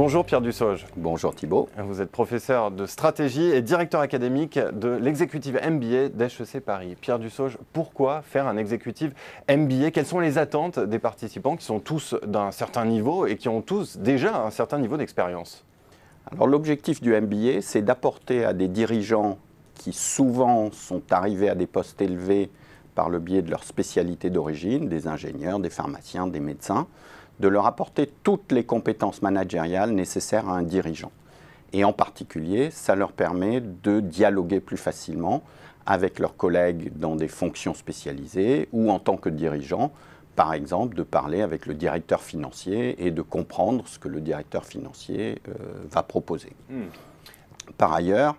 Bonjour Pierre Dussauge. Bonjour Thibault. Vous êtes professeur de stratégie et directeur académique de l'exécutif MBA d'HEC Paris. Pierre Dussauge, pourquoi faire un exécutif MBA Quelles sont les attentes des participants qui sont tous d'un certain niveau et qui ont tous déjà un certain niveau d'expérience Alors l'objectif du MBA, c'est d'apporter à des dirigeants qui souvent sont arrivés à des postes élevés par le biais de leur spécialité d'origine, des ingénieurs, des pharmaciens, des médecins, de leur apporter toutes les compétences managériales nécessaires à un dirigeant. Et en particulier, ça leur permet de dialoguer plus facilement avec leurs collègues dans des fonctions spécialisées ou en tant que dirigeant, par exemple, de parler avec le directeur financier et de comprendre ce que le directeur financier euh, va proposer. Hmm. Par ailleurs,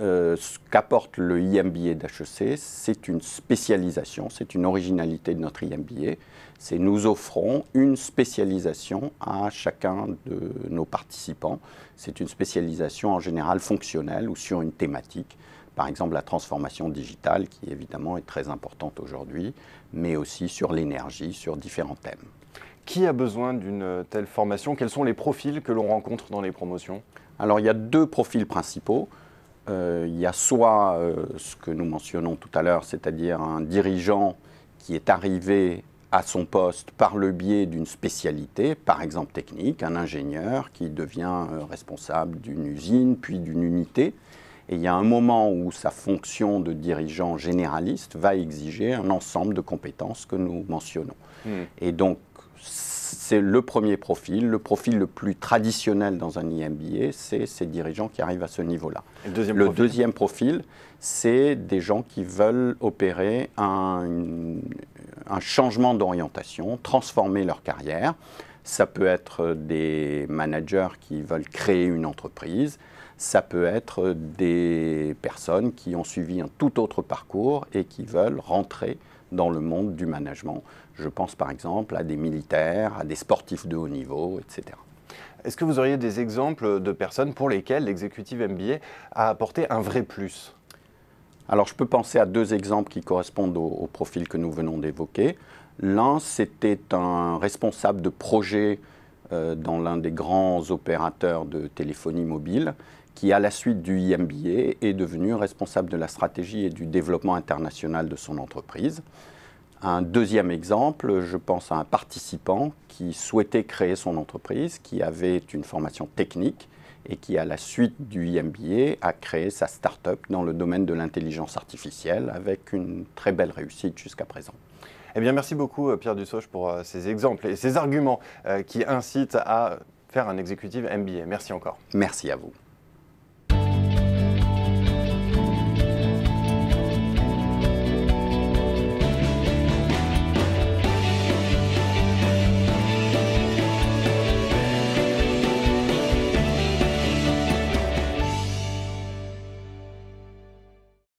euh, ce qu'apporte le IMBA d'HEC, c'est une spécialisation, c'est une originalité de notre IMBA. C'est nous offrons une spécialisation à chacun de nos participants. C'est une spécialisation en général fonctionnelle ou sur une thématique. Par exemple, la transformation digitale, qui évidemment est très importante aujourd'hui, mais aussi sur l'énergie, sur différents thèmes. Qui a besoin d'une telle formation Quels sont les profils que l'on rencontre dans les promotions Alors, il y a deux profils principaux. Euh, il y a soit euh, ce que nous mentionnons tout à l'heure, c'est-à-dire un dirigeant qui est arrivé à son poste par le biais d'une spécialité, par exemple technique, un ingénieur qui devient euh, responsable d'une usine, puis d'une unité. Et il y a un moment où sa fonction de dirigeant généraliste va exiger un ensemble de compétences que nous mentionnons. Hmm. Et donc, c'est le premier profil. Le profil le plus traditionnel dans un IMBA, c'est ces dirigeants qui arrivent à ce niveau-là. Le deuxième profil, c'est des gens qui veulent opérer un, un changement d'orientation, transformer leur carrière. Ça peut être des managers qui veulent créer une entreprise, ça peut être des personnes qui ont suivi un tout autre parcours et qui veulent rentrer dans le monde du management. Je pense par exemple à des militaires, à des sportifs de haut niveau, etc. Est-ce que vous auriez des exemples de personnes pour lesquelles l'exécutif MBA a apporté un vrai plus alors, je peux penser à deux exemples qui correspondent au, profil que nous venons d'évoquer. L'un, c'était un responsable de projet euh, dans l'un des grands opérateurs de téléphonie mobile qui, à la suite du IMBA, est devenu responsable de la stratégie et du développement international de son entreprise. Un deuxième exemple, je pense à un participant qui souhaitait créer son entreprise, qui avait une formation technique et qui, à la suite du IMBA, a créé sa start-up dans le domaine de l'intelligence artificielle avec une très belle réussite jusqu'à présent. Eh bien, merci beaucoup euh, Pierre Dussauche pour euh, ces exemples et ces arguments euh, qui incitent à faire un exécutif MBA. Merci encore. Merci à vous.